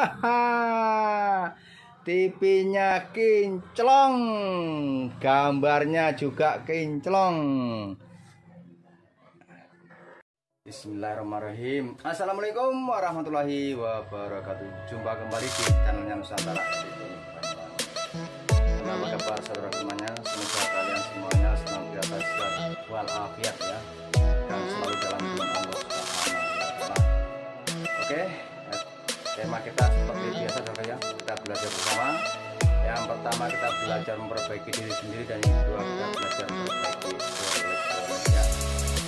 TV-nya kinclong. Gambarnya juga kinclong. Bismillahirrahmanirrahim Assalamualaikum warahmatullahi wabarakatuh Jumpa kembali di channelnya Nusantara Apa kabar saudara semuanya Semoga kalian semuanya senantiasa sehat walafiat ya Dan selalu dalam lindungan Allah Oke okay tema kita seperti nah. biasa saudara ya kita belajar bersama yang pertama kita belajar memperbaiki diri sendiri dan yang kedua kita belajar memperbaiki ya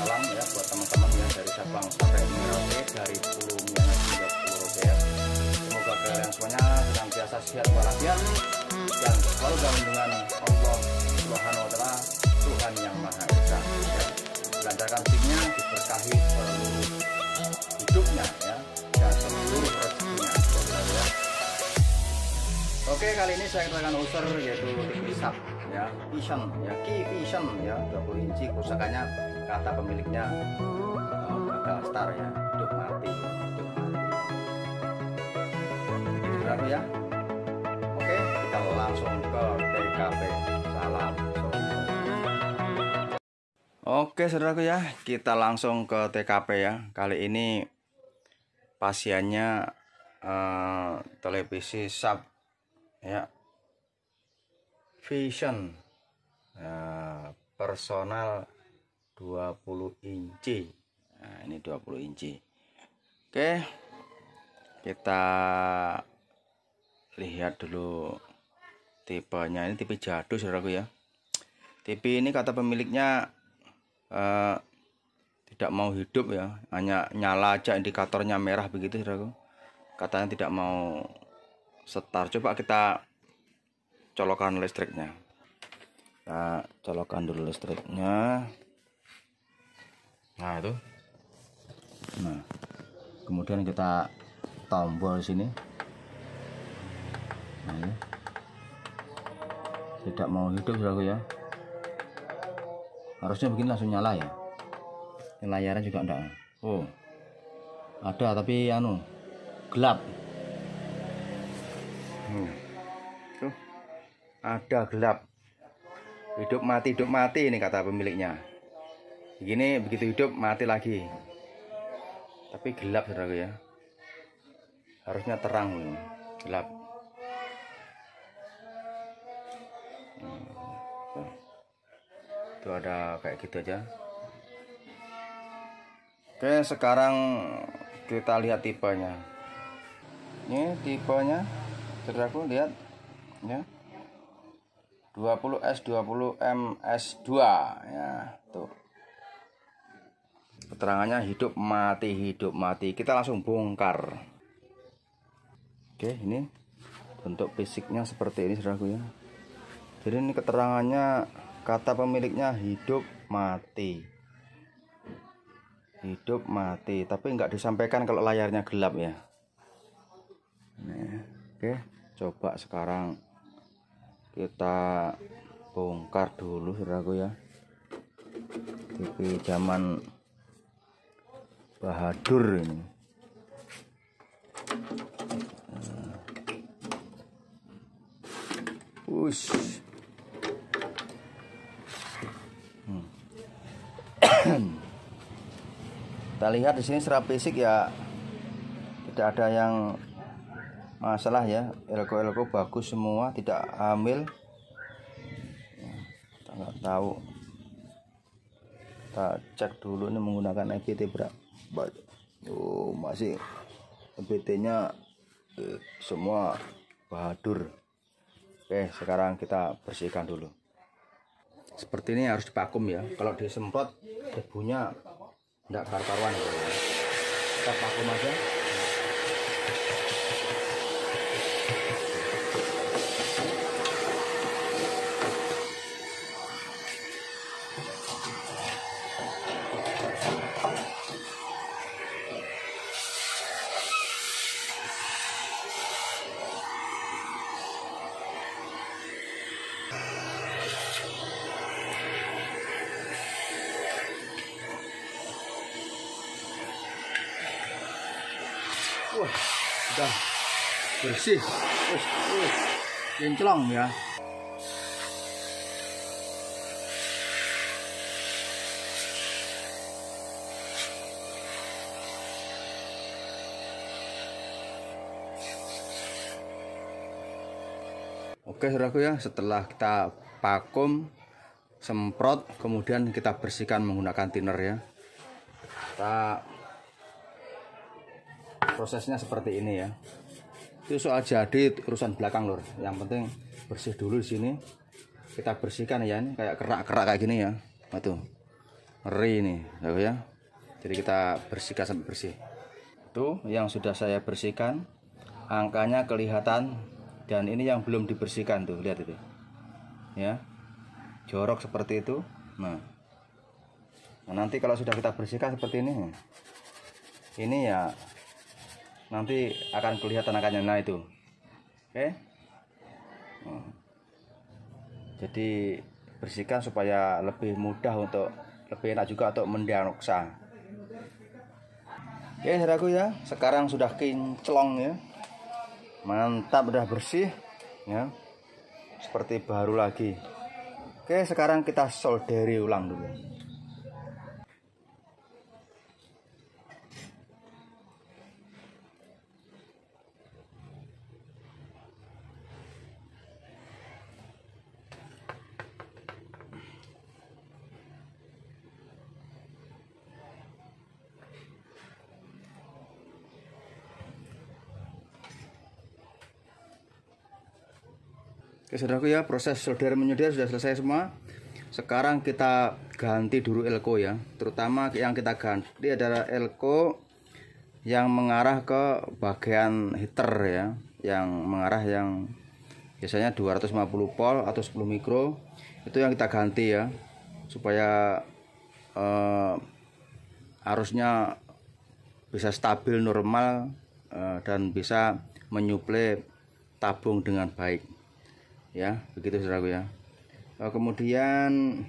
salam ya buat teman-teman yang dari Sabang sampai Merauke dari Pulau Miangas hingga Pulau ya semoga kalian semuanya biasa sehat walafiat dan selalu dalam dengan Allah Subhanahu Wa Taala Tuhan yang Maha Esa ya. lancarkan singnya diberkahi seluruh hidupnya ya Oke kali ini saya akan user yaitu Kisap ya vision ya Key vision ya 20 inci kerusakannya kata pemiliknya uh, star ya untuk mati untuk mati ya oke kita langsung ke TKP salam Oke saudaraku ya kita langsung ke TKP ya kali ini pasiennya uh, televisi sub ya Vision ya, personal 20 inci nah, ini 20 inci oke kita lihat dulu tipenya ini tipe jadul saudaraku ya tipe ini kata pemiliknya eh, tidak mau hidup ya hanya nyala aja indikatornya merah begitu saudaraku katanya tidak mau setar coba kita colokan listriknya kita colokan dulu listriknya nah itu nah kemudian kita tombol sini nah, ya. tidak mau hidup saudaraku ya harusnya begini langsung nyala ya layarnya juga enggak oh ada tapi anu gelap hmm. tuh ada gelap hidup mati hidup mati ini kata pemiliknya begini begitu hidup mati lagi tapi gelap saudaraku ya harusnya terang ini. gelap itu hmm. ada kayak gitu aja oke sekarang kita lihat tipenya ini tipenya saudaraku lihat ya 20 S 20 s 2 ya tuh keterangannya hidup mati hidup mati kita langsung bongkar oke ini bentuk fisiknya seperti ini saudaraku ya jadi ini keterangannya kata pemiliknya hidup mati hidup mati tapi nggak disampaikan kalau layarnya gelap ya nah. Oke, coba sekarang kita bongkar dulu saudaraku ya. TV zaman Bahadur ini. Eh. Ush. Hmm. kita lihat di sini secara fisik ya tidak ada yang masalah ya elko elko bagus semua tidak hamil ya, kita nggak tahu kita cek dulu ini menggunakan EBT berapa oh masih EBT nya eh, semua bahadur oke sekarang kita bersihkan dulu seperti ini harus dipakum ya kalau disemprot debunya tidak karuan kita pakum aja bersih kinclong ya Oke saudaraku ya setelah kita pakum, semprot kemudian kita bersihkan menggunakan thinner ya kita prosesnya seperti ini ya itu soal jadi urusan belakang lor yang penting bersih dulu di sini kita bersihkan ya ini kayak kerak-kerak kayak gini ya itu. ngeri ini ya jadi kita bersihkan sampai bersih itu yang sudah saya bersihkan angkanya kelihatan dan ini yang belum dibersihkan tuh lihat itu ya jorok seperti itu nah, nah nanti kalau sudah kita bersihkan seperti ini ini ya nanti akan kelihatan akan nah itu oke okay? Oh. jadi bersihkan supaya lebih mudah untuk lebih enak juga untuk mendiagnosa oke okay, saudaraku ya sekarang sudah kinclong ya mantap udah bersih ya seperti baru lagi oke okay, sekarang kita solderi ulang dulu Oke saudaraku ya proses solder menyolder sudah selesai semua. Sekarang kita ganti dulu elko ya. Terutama yang kita ganti adalah elko yang mengarah ke bagian heater ya, yang mengarah yang biasanya 250 volt atau 10 mikro itu yang kita ganti ya supaya eh, arusnya bisa stabil normal eh, dan bisa menyuplai tabung dengan baik ya begitu saudaraku ya eh, kemudian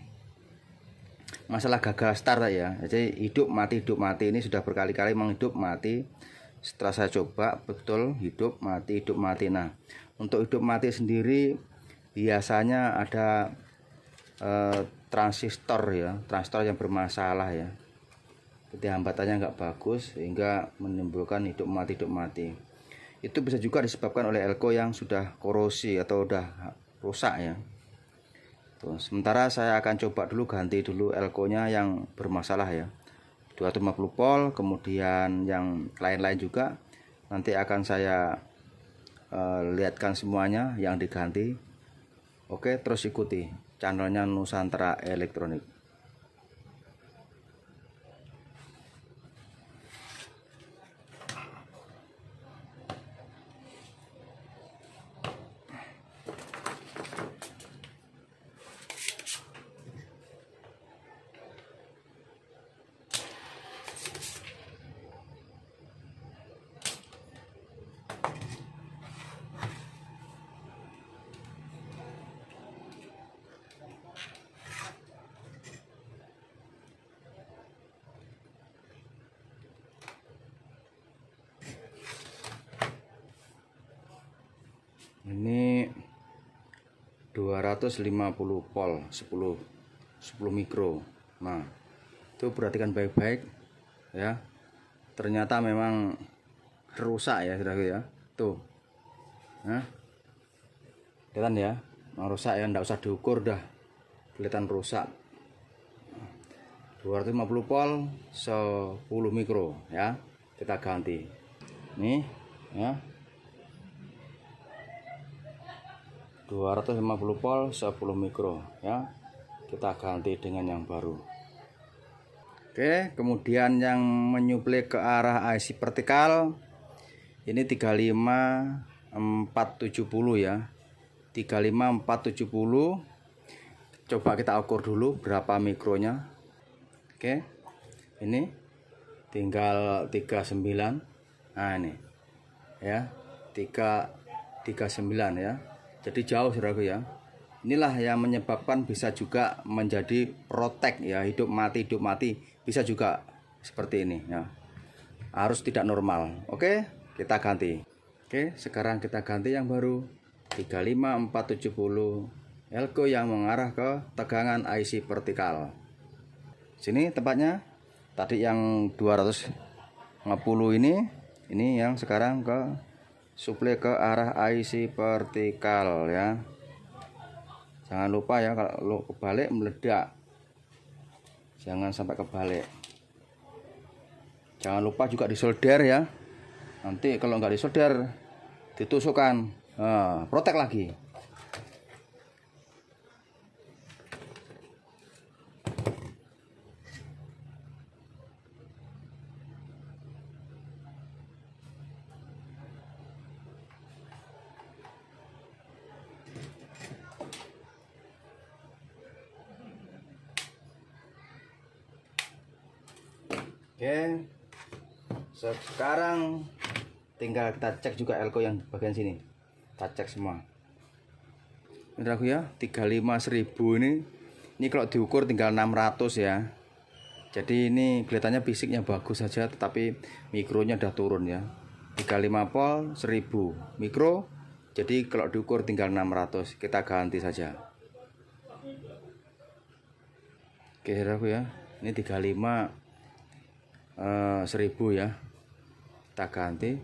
masalah gagal start ya jadi hidup mati hidup mati ini sudah berkali-kali menghidup mati setelah saya coba betul hidup mati hidup mati nah untuk hidup mati sendiri biasanya ada e, transistor ya transistor yang bermasalah ya jadi hambatannya nggak bagus sehingga menimbulkan hidup mati hidup mati itu bisa juga disebabkan oleh elko yang sudah korosi atau sudah rusak ya Tuh, sementara saya akan coba dulu ganti dulu elkonya yang bermasalah ya 250 volt kemudian yang lain-lain juga nanti akan saya uh, lihatkan semuanya yang diganti oke terus ikuti channelnya Nusantara Elektronik 250 volt 10 10 mikro nah itu perhatikan baik-baik ya ternyata memang rusak ya sudah ya tuh nah kelihatan ya mau rusak ya enggak usah diukur dah kelihatan rusak 250 volt 10 mikro ya kita ganti nih ya 250 volt 10 mikro ya kita ganti dengan yang baru Oke kemudian yang menyuplai ke arah IC vertikal ini 35470 ya 35470 coba kita ukur dulu berapa mikronya Oke ini tinggal 39 nah ini ya 339 39 ya jadi jauh saudaraku ya inilah yang menyebabkan bisa juga menjadi protek ya hidup mati hidup mati bisa juga seperti ini ya harus tidak normal oke kita ganti oke sekarang kita ganti yang baru 35470 elko yang mengarah ke tegangan IC vertikal sini tempatnya tadi yang 200 ngepuluh ini ini yang sekarang ke suplai ke arah IC vertikal ya jangan lupa ya kalau lo kebalik meledak jangan sampai kebalik jangan lupa juga disolder ya nanti kalau nggak disolder ditusukkan nah, protek lagi sekarang tinggal kita cek juga elko yang bagian sini kita cek semua ini aku ya 35000 ini ini kalau diukur tinggal 600 ya jadi ini kelihatannya fisiknya bagus saja tetapi mikronya udah turun ya 35 pol 1000 mikro jadi kalau diukur tinggal 600 kita ganti saja oke aku ya ini 35 uh, 1000 ya tak ganti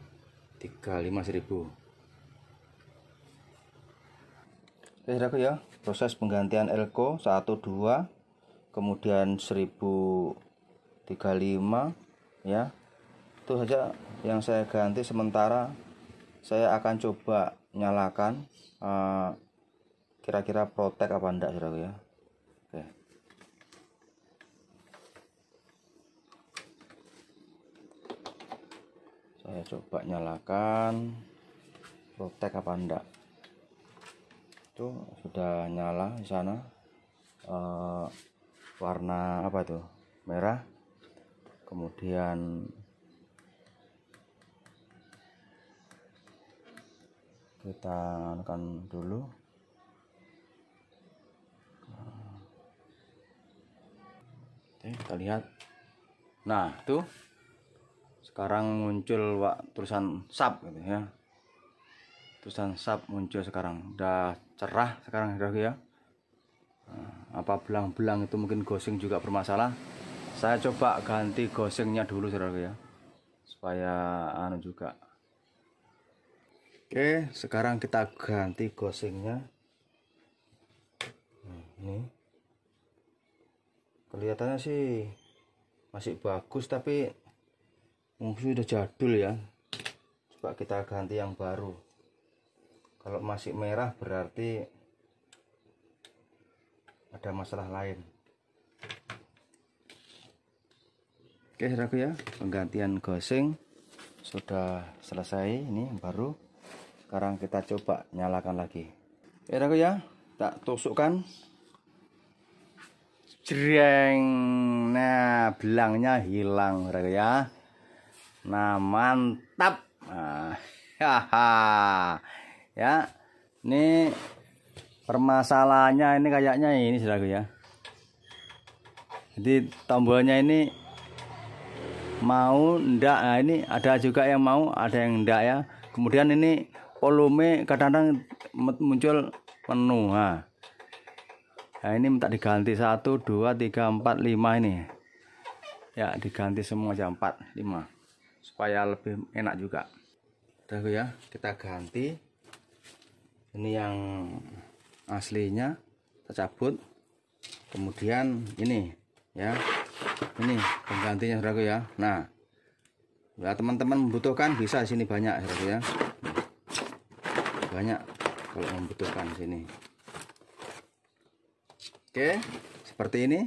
35000 oke aku ya proses penggantian elko 12 kemudian 1035 ya itu saja yang saya ganti sementara saya akan coba nyalakan eh, kira-kira uh, protek apa enggak saudara ya saya coba nyalakan protek apa enggak itu sudah nyala di sana e, warna apa tuh merah kemudian kita akan dulu Oke, kita lihat nah tuh sekarang muncul wak, tulisan sub gitu ya tulisan sub muncul sekarang udah cerah sekarang ya nah, apa belang-belang itu mungkin gosing juga bermasalah saya coba ganti gosingnya dulu saudara ya supaya anu juga oke sekarang kita ganti gosingnya nah, ini kelihatannya sih masih bagus tapi mungkin sudah jadul ya. Coba kita ganti yang baru. Kalau masih merah berarti ada masalah lain. Oke, saudaraku ya, penggantian gosing sudah selesai ini yang baru. Sekarang kita coba nyalakan lagi. Oke, saudaraku ya, tak tusukkan. Jreng. Nah, belangnya hilang, saudaraku ya. Nah, mantap. Nah, ya. Ini permasalahannya ini kayaknya ini Saudaraku ya. Jadi tombolnya ini mau ndak nah, ini ada juga yang mau, ada yang ndak ya. Kemudian ini volume kadang-kadang muncul penuh. Nah. Nah, ini minta diganti 1 2 3 4 5 ini. Ya, diganti semua jam 4 5 supaya lebih enak juga udah ya kita ganti ini yang aslinya kita cabut kemudian ini ya ini penggantinya saudaraku ya nah ya teman-teman membutuhkan bisa sini banyak saudaraku ya banyak kalau membutuhkan sini oke seperti ini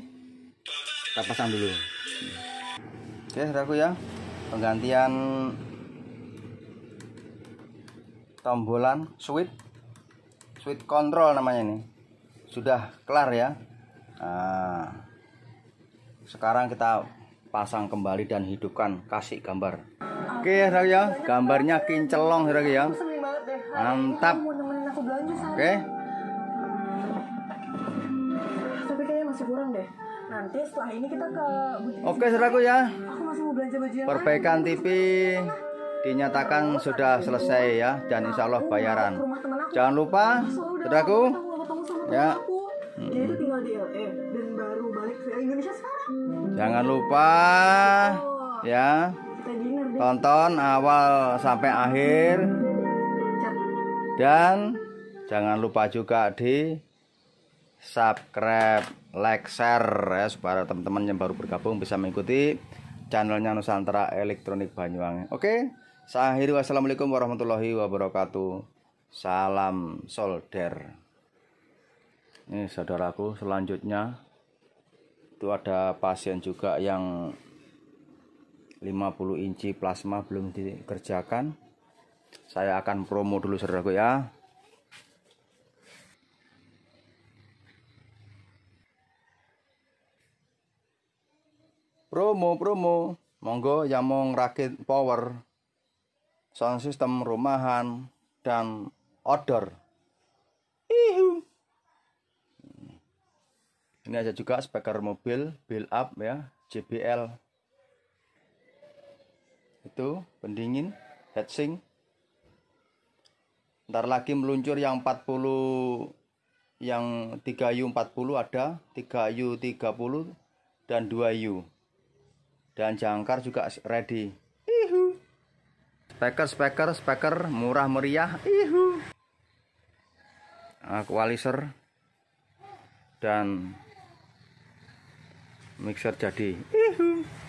kita pasang dulu oke saudaraku ya penggantian tombolan switch switch control namanya ini sudah kelar ya nah, sekarang kita pasang kembali dan hidupkan kasih gambar oke okay, ya ya gambarnya kincelong ya mantap oke okay. nanti setelah ini kita ke butik oke saudaraku ya aku masih mau belanja baju yang perbaikan lain. TV dinyatakan oh, sudah selesai ya dan insya Allah bayaran jangan lupa saudaraku ya jangan lupa oh. ya tonton awal sampai akhir dan jangan lupa juga di subscribe like, share ya supaya teman-teman yang baru bergabung bisa mengikuti channelnya Nusantara Elektronik Banyuwangi. Oke, saya akhiri wassalamualaikum warahmatullahi wabarakatuh. Salam solder. Ini saudaraku selanjutnya itu ada pasien juga yang 50 inci plasma belum dikerjakan. Saya akan promo dulu saudaraku ya. promo-promo monggo yang mau ngerakit power sound system rumahan dan outdoor Ihu. ini aja juga speaker mobil build up ya JBL itu pendingin heatsink ntar lagi meluncur yang 40 yang 3U40 ada 3U30 dan 2U dan jangkar juga ready ihu speaker speaker speaker murah meriah ihu equalizer ah, dan mixer jadi ihu